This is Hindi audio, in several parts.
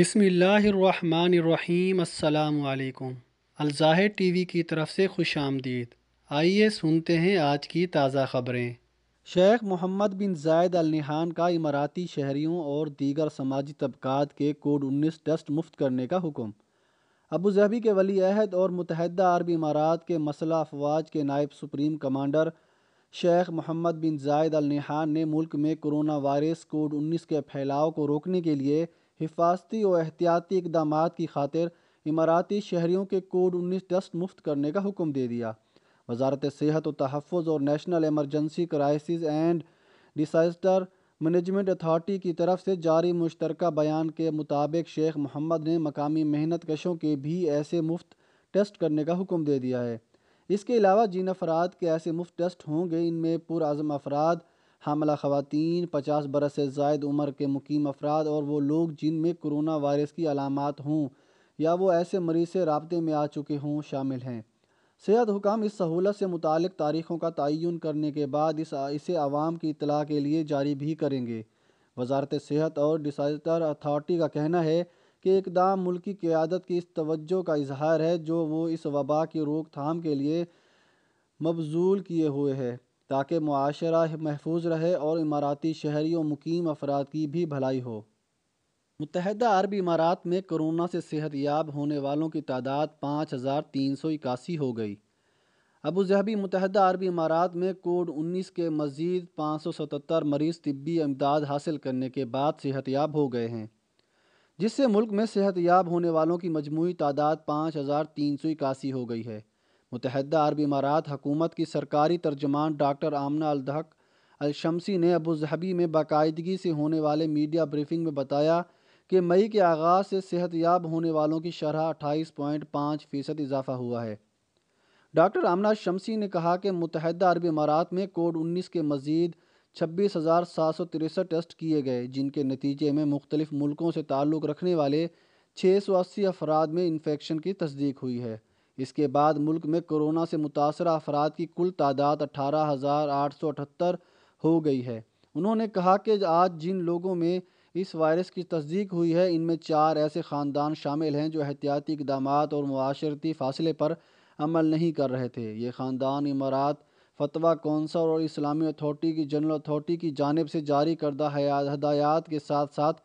बसमिल्लाम अल्लाम अलज़ाहिर टी वी की तरफ से खुश आमदीद आइए सुनते हैं आज की ताज़ा ख़बरें Sheikh Mohammed bin Zayed Al नहान का इमाराती शहरीों और दीगर समाजी तबकात के कोड उन्नीस टेस्ट मुफ्त करने का हुक्म अबू जहबी के वली अहद और मुतहदा अरबी इमारात के मसला अफवाज के नायब supreme commander Sheikh Mohammed bin Zayed Al नहान ने मुल्क में कोरोना वायरस कोड उन्नीस के फैलाव को रोकने के लिए हिफाजती और एहतियाती इकदाम की खातिर इमाराती शहरीों के कोड उन्नीस टेस्ट मुफ्त करने का हुक्म दे दिया वजारत सेहत व तहफ़ और national emergency crisis and disaster management authority की तरफ से जारी मुश्तर बयान के मुताबिक शेख मोहम्मद ने मकामी मेहनत कशों के भी ऐसे मुफ्त टेस्ट करने का हुक्म दे दिया है इसके अलावा जिन अफराद के ऐसे मुफ्त टेस्ट होंगे इनमें पुरज़म अफराद हामला खवतान पचास बरस से जायद उम्र के मुकीम अफराद और वो लोग जिन में कोरोना वायरस की अलामत हों या वो ऐसे मरीज़ से रबते में आ चुके हों शामिल हैं सेहत हुकाम इस सहूलत से मुतल तारीख़ों का तयन करने के बाद इस इसे आवाम की इतला के लिए जारी भी करेंगे वजारत सेहत और डिसाइटर अथार्टी का कहना है कि इकदाम मुल्क क़्यादत की इस तवज्जो का इजहार है जो वो इस वबा की रोकथाम के लिए मबजूल किए हुए है ताकि माशरा महफूज रहे और इमाराती शहरी और मुकीम अफराद की भी भलाई हो मुतहदा अरब इमारात में कोरोना से याब होने वालों की तादाद पाँच हज़ार तीन सौ इक्यासी हो गई अबू जहबी मुतहदा अरब इमारात में कोड उन्नीस के मजीद पाँच सौ सतहत्तर मरीज़ तबी इमदाद हासिल करने के बाद याब हो गए हैं जिससे मुल्क में याब होने वालों की मजमू तादाद पाँच हज़ार तीन सौ इक्यासी हो गई है मुतहद अरब इमारात हकूमत की सरकारी तर्जमान डॉक्टर आमना अलदहक अलशमसी ने अबूजहबी में बाकायदगी से होने वाले मीडिया ब्रीफिंग में बताया कि मई के आगाज़ से सेहतयाब होने वालों की शरह अट्ठाईस पॉइंट पाँच फ़ीसद इजाफा हुआ है डॉक्टर आमना शमसी ने कहा कि मुतहद अरब इमारात में कोड उन्नीस के मज़ीद छब्बीस हज़ार सात सौ तिरसठ टेस्ट किए गए जिनके नतीजे में मुख्तलिफ़ मुल्कों से ताल्लुक़ रखने वाले छः सौ अस्सी अफराद में इन्फेक्शन की तस्दीक हुई है इसके बाद मुल्क में कोरोना से मुतासर अफराद की कुल तादाद अठारह हज़ार आठ सौ अठहत्तर हो गई है उन्होंने कहा कि आज जिन लोगों में इस वायरस की तस्दीक हुई है इनमें चार ऐसे ख़ानदान शामिल हैं जो एहतियाती इकदाम और माशरती फासले पर अमल नहीं कर रहे थे ये ख़ानदान इमारात फतवा कौंसल और इस्लामी अथॉरिटी की जनरल अथॉरिटी की जानब से जारी करदा हदायात के साथ साथ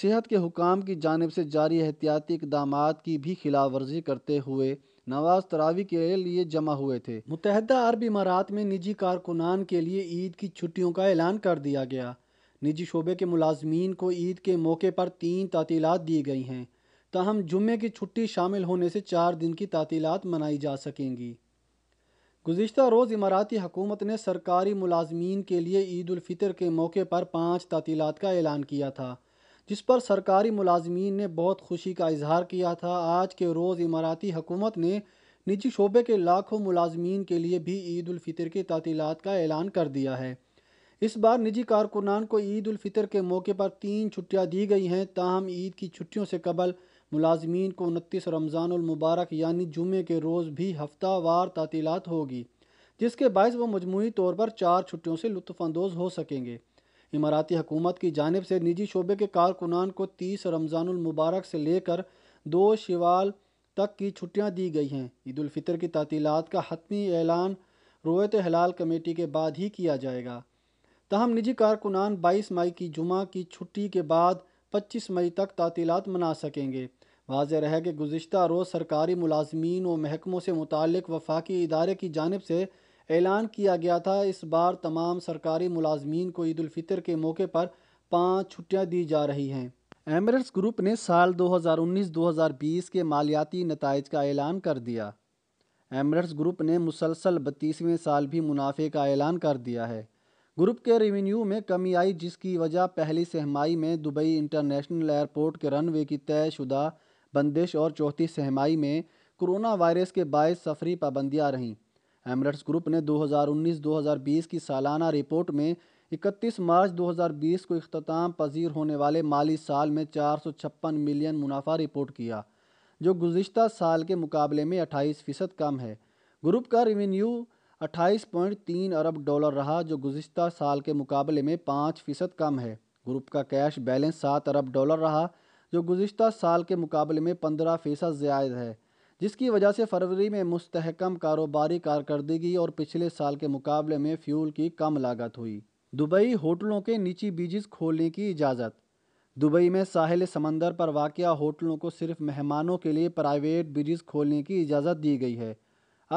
सेहत के हुकाम की जानब से जारी एहतियाती इकदाम की भी खिलाफ वर्जी करते हुए नवाज तरावी के लिए जमा हुए थे मुतहदा अरब इमारात में निजी कारकुनान के लिए ईद की छुट्टियों का ऐलान कर दिया गया निजी शोबे के मुलाजमीन को ईद के मौके पर तीन तातीलत दी गई हैं तहम जुम्मे की छुट्टी शामिल होने से चार दिन की तातीलत मनाई जा सकेंगी गुज्त रोज़ इमाराती हकूमत ने सरकारी मुलाजमीन के लिए ईदालफ़ितर के मौके पर पाँच तातीलत का ऐलान किया था जिस पर सरकारी मुलाजमीन ने बहुत खुशी का इजहार किया था आज के रोज़ इमराती हुकूमत ने निजी शोबे के लाखों मुलाजमीन के लिए भी ईद की तातीलत का ऐलान कर दिया है इस बार निजी कारकुनान को ईद के मौके पर तीन छुट्टियाँ दी गई हैं ताहम ईद की छुट्टियों से कबल मुलाजमीन को उनतीस रमज़ानमबारक यानी जुमे के रोज़ भी हफ्तावार तातीलत होगी जिसके बायस वो मजमू तौर पर चार छुट्टियों से लुफानंदोज़ हो सकेंगे इमाराती हकूमत की जानब से निजी शोबे के कारकुनान को तीस रमज़ानमबारक से लेकर दो शिवाल तक की छुट्टियाँ दी गई हैं ईदालफ़ितर की तातीलत का हतमी ऐलान रोयत हलाल कमेटी के बाद ही किया जाएगा तहम निजी कारकुनान बाईस मई की जुमा की छुट्टी के बाद पच्चीस मई तक तातीलत मना सकेंगे वाज रहे कि गुज्तर रोज़ सरकारी मुलाजमीन और महकमों से मुतक वफाकी इदारे की जानब से ऐलान किया गया था इस बार तमाम सरकारी मुलाजमीन को ईदालफ़ितर के मौके पर पाँच छुट्टियाँ दी जा रही हैं एमरेट्स ग्रुप ने साल 2019-2020 के मालियाती नतज का ऐलान कर दिया एमरट्स ग्रुप ने मुसलसल बत्तीसवें साल भी मुनाफे का ऐलान कर दिया है ग्रुप के रेवेन्यू में कमी आई जिसकी वजह पहली सहमाई में दुबई इंटरनेशनल एयरपोर्ट के रनवे की तयशुदा बंदिश और चौथी सहमाई में कोरोना वायरस के बायस सफरी पाबंदियाँ रहीं एमरेट्स ग्रुप ने 2019-2020 की सालाना रिपोर्ट में 31 मार्च 2020 को अख्ताम पजीर होने वाले माली साल में चार मिलियन मुनाफा रिपोर्ट किया जो गुज्त साल के मुकाबले में 28 फ़ीसद कम है ग्रुप का रेवेन्यू 28.3 अरब डॉलर रहा जो गुज्त साल के मुकाबले में 5 फ़ीसद कम है ग्रुप का कैश बैलेंस 7 अरब डॉलर रहा जो गुज्त साल के मुकाबले में 15 फ़ीसद ज़्यादा है जिसकी वजह से फरवरी में मुस्तहकम कारोबारी कारकर्दगी और पिछले साल के मुकाबले में फ्यूल की कम लागत हुई दुबई होटलों के निची बीजेस खोलने की इजाज़त दुबई में साहिल समंदर पर वाक़ होटलों को सिर्फ मेहमानों के लिए प्राइवेट बीजेस खोलने की इजाज़त दी गई है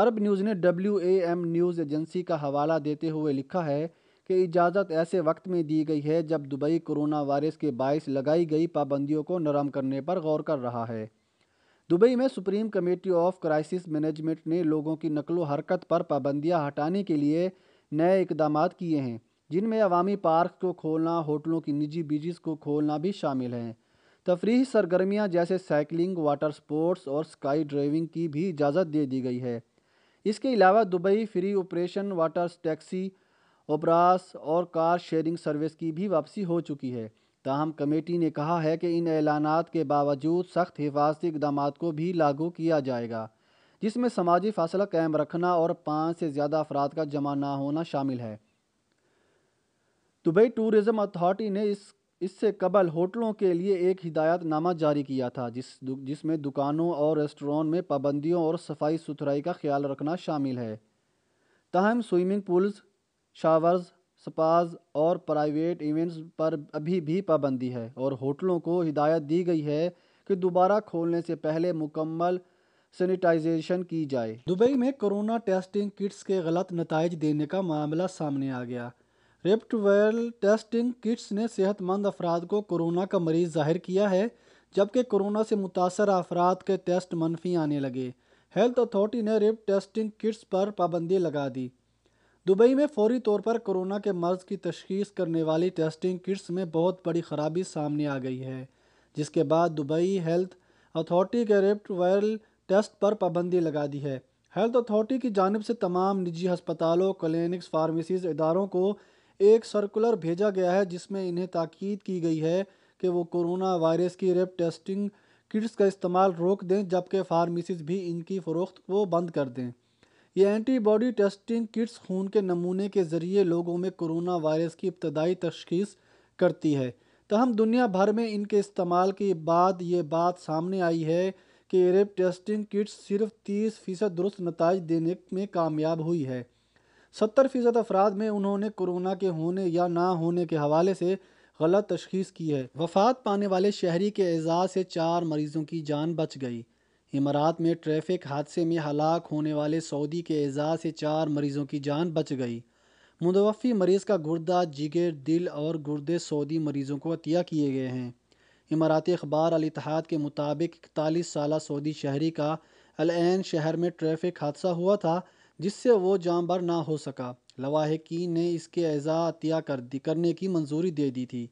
अरब न्यूज़ ने डब्ल्यू न्यूज़ एजेंसी का हवाला देते हुए लिखा है कि इजाज़त ऐसे वक्त में दी गई है जब दुबई कोरोना वायरस के बायस लगाई गई पाबंदियों को नरम करने पर गौर कर रहा है दुबई में supreme committee of crisis management ने लोगों की नकलो हरकत पर पाबंदियां हटाने के लिए नए इकदाम किए हैं जिनमें अवामी पार्क को खोलना होटलों की निजी बीजिस को खोलना भी शामिल हैं तफरी सरगर्मियाँ जैसे साइकिलिंग वाटर स्पोर्ट्स और स्काई ड्राइविंग की भी इजाज़त दे दी गई है इसके अलावा Dubai free operation water taxi abras और कार शेयरिंग सर्विस की भी वापसी हो चुकी है ताहम कमेटी ने कहा है कि इन ऐलानात के बावजूद सख्त हिफाजती इकदाम को भी लागू किया जाएगा जिसमें समाजी फासला कायम रखना और पाँच से ज़्यादा अफराद का जमा ना होना शामिल है दुबई टूरिज़म अथॉरिटी ने इस इससे कबल होटलों के लिए एक हिदायतनामा जारी किया था जिस जिसमें दुकानों और रेस्टोरों में पाबंदियों और सफाई सुथराई का ख्याल रखना शामिल है ताहम स्विमिंग पूल्स शावर्स स्पाज़ और प्राइवेट इवेंट्स पर अभी भी पाबंदी है और होटलों को हिदायत दी गई है कि दोबारा खोलने से पहले मुकम्मल सैनिटाइजेशन की जाए दुबई में कोरोना टेस्टिंग किट्स के गलत नतज देने का मामला सामने आ गया रेप्ट वेल टेस्टिंग किट्स ने सेहतमंद अफराद को कोरोना का मरीज जाहिर किया है जबकि कोरोना से मुतासर अफराद के टेस्ट मनफी आने लगे हेल्थ अथॉरिटी ने रेप टेस्टिंग किट्स पर पाबंदी लगा दी दुबई में फौरी तौर पर कोरोना के मर्ज की तशखीस करने वाली टेस्टिंग किट्स में बहुत बड़ी खराबी सामने आ गई है जिसके बाद दुबई हेल्थ अथॉरिटी के रेप्ट वायरल टेस्ट पर पाबंदी लगा दी है हेल्थ अथॉरिटी की जानब से तमाम निजी हस्पतालों क्लिनिक्स फार्मेसीज इदारों को एक सर्कुलर भेजा गया है जिसमें इन्हें ताकीद की गई है कि वो कोरोना वायरस की रेप टेस्टिंग किट्स का इस्तेमाल रोक दें जबकि फार्मेसीज भी इनकी फ़रोख्त को बंद कर दें ये एंटीबॉडी टेस्टिंग किट्स खून के नमूने के ज़रिए लोगों में कोरोना वायरस की इब्तदाई तशखीस करती है तहम दुनिया भर में इनके इस्तेमाल के बाद ये बात सामने आई है कि रेप टेस्टिंग किट्स सिर्फ तीस फ़ीसद दुरुस्त नतज देने में कामयाब हुई है सत्तर फ़ीसद अफराद में उन्होंने कोरोना के होने या ना होने के हवाले से गलत तशखीस की है वफात पाने वाले शहरी के एजाज से चार मरीज़ों की जान बच गई इमारात में ट्रैफिक हादसे में हलाक होने वाले सऊदी के एजाज से चार मरीजों की जान बच गई मुतवफ़ी मरीज़ का गुर्दा जिगर दिल और गुर्दे सऊदी मरीज़ों को अतिया किए गए हैं इमाराती अखबार अलतहाद के मुताबिक इकतालीस साल सऊदी शहरी का अलैन शहर में ट्रैफिक हादसा हुआ था जिससे वो जानबर ना हो सका लवाहकी ने इसके एज़ा अतिया कर दी करने की मंजूरी दे दी थी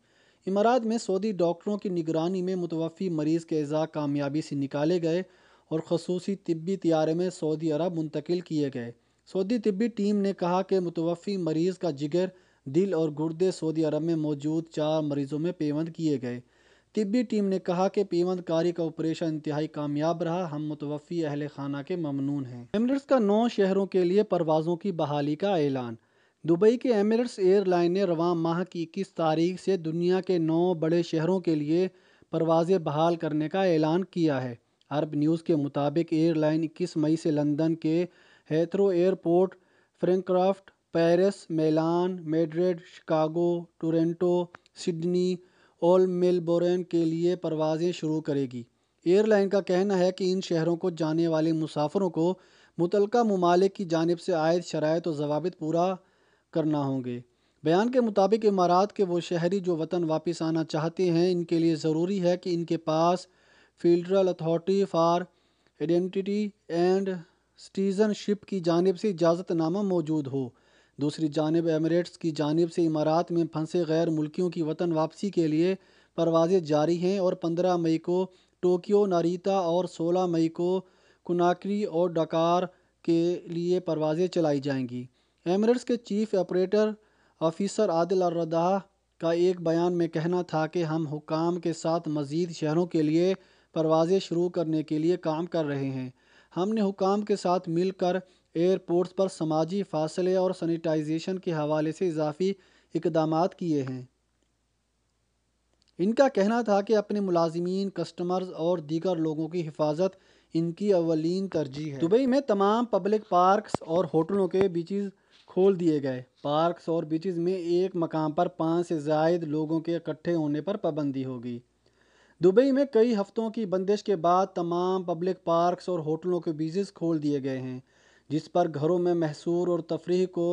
इमारात में सऊदी डॉक्टरों की निगरानी में मुतवफ़ी मरीज़ के एज़ा कामयाबी से निकाले गए और खसूसी तबी त्यारे में सऊदी अरब मुंतकिल किए गए सऊदी तबी टीम ने कहा कि मुतवफ़ी मरीज़ का जिगर दिल और गुर्दे सऊदी अरब में मौजूद चार मरीज़ों में पेवंद किए गए तबी टीम ने कहा कि पेवंदकारी का ऑपरेशन इंतहाई कामयाब रहा हम मुतवफ़ी अहल खाना के ममनून हैं एमरट्स का नौ शहरों के लिए परवाज़ों की बहाली का ऐलान दुबई के एमरट्स एयरलाइन ने रवान माह की इक्कीस तारीख से दुनिया के नौ बड़े शहरों के लिए परवाज़ें बहाल करने का ऐलान किया है अरब न्यूज़ के मुताबिक एयरलाइन इक्कीस मई से लंदन के Heathrow airport Frankfurt Paris Milan Madrid Chicago Toronto Sydney और मेलबोर्न के लिए परवाज़ें शुरू करेगी एयरलाइन का कहना है कि इन शहरों को जाने वाले मुसाफरों को मुतलका ममालिक की जानब से आयद शराय और तो जवाब पूरा करना होंगे बयान के मुताबिक इमारात के वो शहरी जो वतन वापस आना चाहते हैं इनके लिए ज़रूरी है कि इनके पास federal authority for identity and citizenship की जानब से इजाज़तनामा मौजूद हो दूसरी जानब एमरेट्स की जानब से इमारात में फंसे गैर मुल्कियों की वतन वापसी के लिए परवाज़ें जारी हैं और पंद्रह मई को टोक्यो नारीता और सोलह मई को कुनाकरी और डकार के लिए परवाज़ें चलाई जाएंगी एमरेट्स के chief operator officer Adel Al Redha का एक बयान में कहना था कि हम हुकाम के साथ मज़ीद शहरों के लिए परवाज़ें शुरू करने के लिए काम कर रहे हैं हमने हुकाम के साथ मिलकर एयरपोर्ट्स पर समाजी फासले और सैनिटाइजेशन के हवाले से इजाफी इकदाम किए हैं इनका कहना था कि अपने मुलाजमीन कस्टमर्स और दीगर लोगों की हिफाजत इनकी अवलिन तरजीह है दुबई में तमाम पब्लिक पार्क्स और होटलों के बीच खोल दिए गए पार्क्स और बीच में एक मकाम पर पाँच से जायद लोगों के इकट्ठे होने पर पाबंदी होगी दुबई में कई हफ्तों की बंदिश के बाद तमाम पब्लिक पार्क्स और होटलों के बीजेस खोल दिए गए हैं जिस पर घरों में महसूर और तफरी को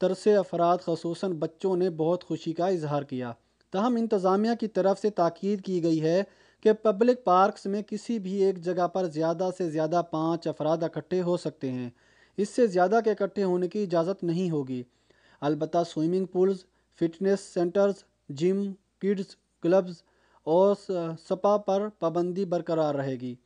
तरसे अफराद खसूस बच्चों ने बहुत खुशी का इजहार किया तहम इंतज़ामिया की तरफ से ताकीद की गई है कि पब्लिक पार्क्स में किसी भी एक जगह पर ज़्यादा से ज़्यादा पाँच अफराद इकट्ठे हो सकते हैं इससे ज़्यादा के इकट्ठे होने की इजाज़त नहीं होगी अलबत् swimming pools fitness centres gym kids clubs और सपा पर पाबंदी बरकरार रहेगी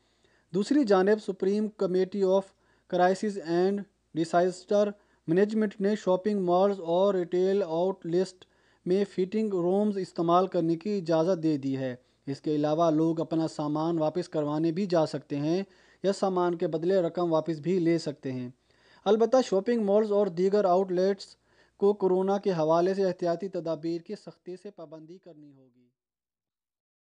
दूसरी जानब supreme committee of crisis and disaster management ने शॉपिंग मॉल्स और रिटेल आउटलेट में फिटिंग रूम्स इस्तेमाल करने की इजाज़त दे दी है इसके अलावा लोग अपना सामान वापस करवाने भी जा सकते हैं या सामान के बदले रकम वापस भी ले सकते हैं अलबत्त शॉपिंग मॉल्स और दीगर आउटलेट्स को कोरोना के हवाले से एहतियाती तदाबीर की सख्ती से पाबंदी करनी होगी